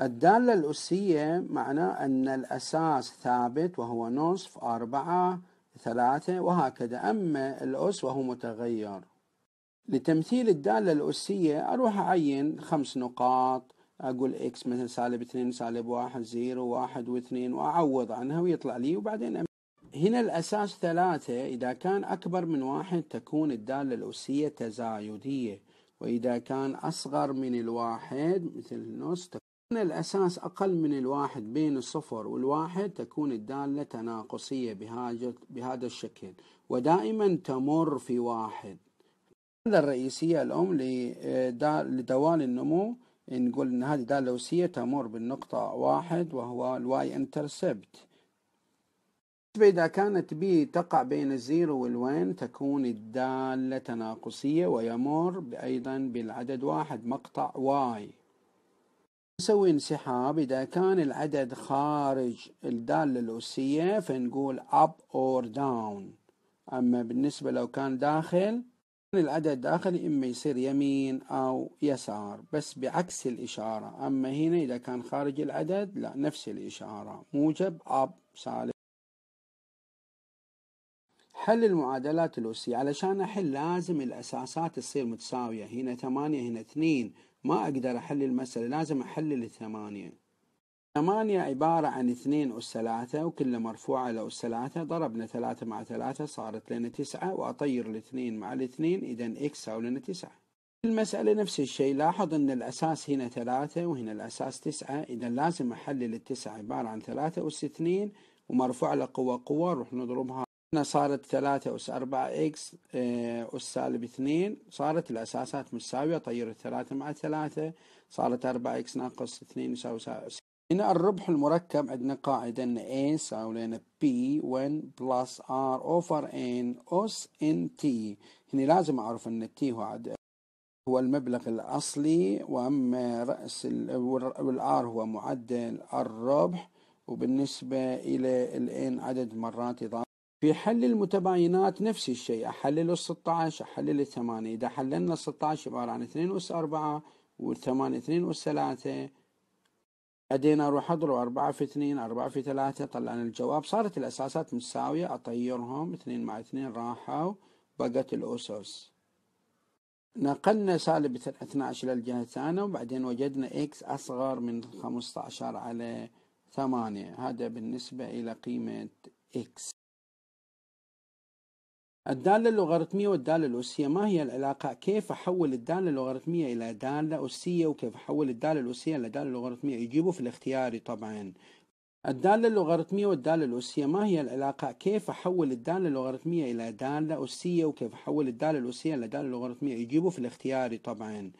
الدالة الأسية معناه أن الأساس ثابت وهو نصف أربعة ثلاثة وهكذا أما الأس وهو متغير لتمثيل الدالة الأسية أروح أعين خمس نقاط أقول إكس مثلا سالب اثنين سالب واحد زيرو واحد واثنين وأعوض عنها ويطلع لي وبعدين أم... هنا الأساس ثلاثة إذا كان أكبر من واحد تكون الدالة الأسية تزايدية وإذا كان أصغر من الواحد مثل نص من الأساس أقل من الواحد بين الصفر والواحد تكون الدالة تناقصية بهذا الشكل ودائما تمر في واحد الدالة الرئيسية الأم لدوال النمو نقول إن هذه دالة وسية تمر بالنقطة واحد وهو الواي انترسبت إذا كانت بي تقع بين الزيرو والوين تكون الدالة تناقصية ويمر أيضا بالعدد واحد مقطع واي نسوي انسحاب إذا كان العدد خارج الدالة الأسية فنقول up or down أما بالنسبة لو كان داخل العدد داخل إما يصير يمين أو يسار بس بعكس الإشارة أما هنا إذا كان خارج العدد لا نفس الإشارة موجب up سالب حل المعادلات الأسية علشان أحل لازم الأساسات تصير متساوية هنا ثمانية هنا اثنين ما أقدر احلل المسألة لازم أحلل الثمانية ثمانية عبارة عن اثنين أس ثلاثة وكلها مرفوعة على أس ثلاثة ضربنا ثلاثة مع ثلاثة صارت لنا تسعة وأطير الاثنين مع الاثنين إذا إكس ساوي لنا تسعة المسألة نفس الشيء لاحظ أن الأساس هنا ثلاثة وهنا الأساس تسعة إذا لازم أحلل التسعة عبارة عن ثلاثة أس اثنين ومرفوعة على قوة قوة نروح نضربها هنا صارت ثلاثة أس أربعة إكس آه، أس سالب اثنين صارت الأساسات متساوية طير الثلاثة مع ثلاثة صارت أربعة إكس ناقص اثنين يساوي هنا الربح المركب عندنا قاعدة أن A يساوي لنا B 1 بلس R over N أس N T هنا لازم أعرف أن T هو عد هو المبلغ الأصلي وأما رأس والآر هو معدل الربح وبالنسبة إلى الإن عدد مرات إضافة في حل المتباينات نفس الشيء أحلل ال 16 أحلل ال 8 إذا حللنا ال 16 عبارة عن 2 أس 4 و8 2 أس 3 ادينا أروح أضرب 4 في 2 4 في 3 طلعنا الجواب صارت الأساسات متساوية أطيرهم 2 مع 2 راحوا بقت الأسس نقلنا سالب 12 للجهه الثانية وبعدين وجدنا اكس أصغر من 15 على 8 هذا بالنسبة إلى قيمة اكس الدالة اللوغاريتمية والدالة الأسية ما هي العلاقة؟ كيف أحول الدالة اللوغاريتمية إلى دالة أسية وكيف أحول الدالة الأسية إلى دالة لوغاريتمية؟ يجيبوا في الاختياري طبعا الدالة اللوغاريتمية والدالة الأسية ما هي العلاقة؟ كيف أحول الدالة اللوغاريتمية إلى دالة أسية وكيف أحول الدالة الأسية إلى دالة لوغاريتمية؟ يجيبوا في الاختياري طبعا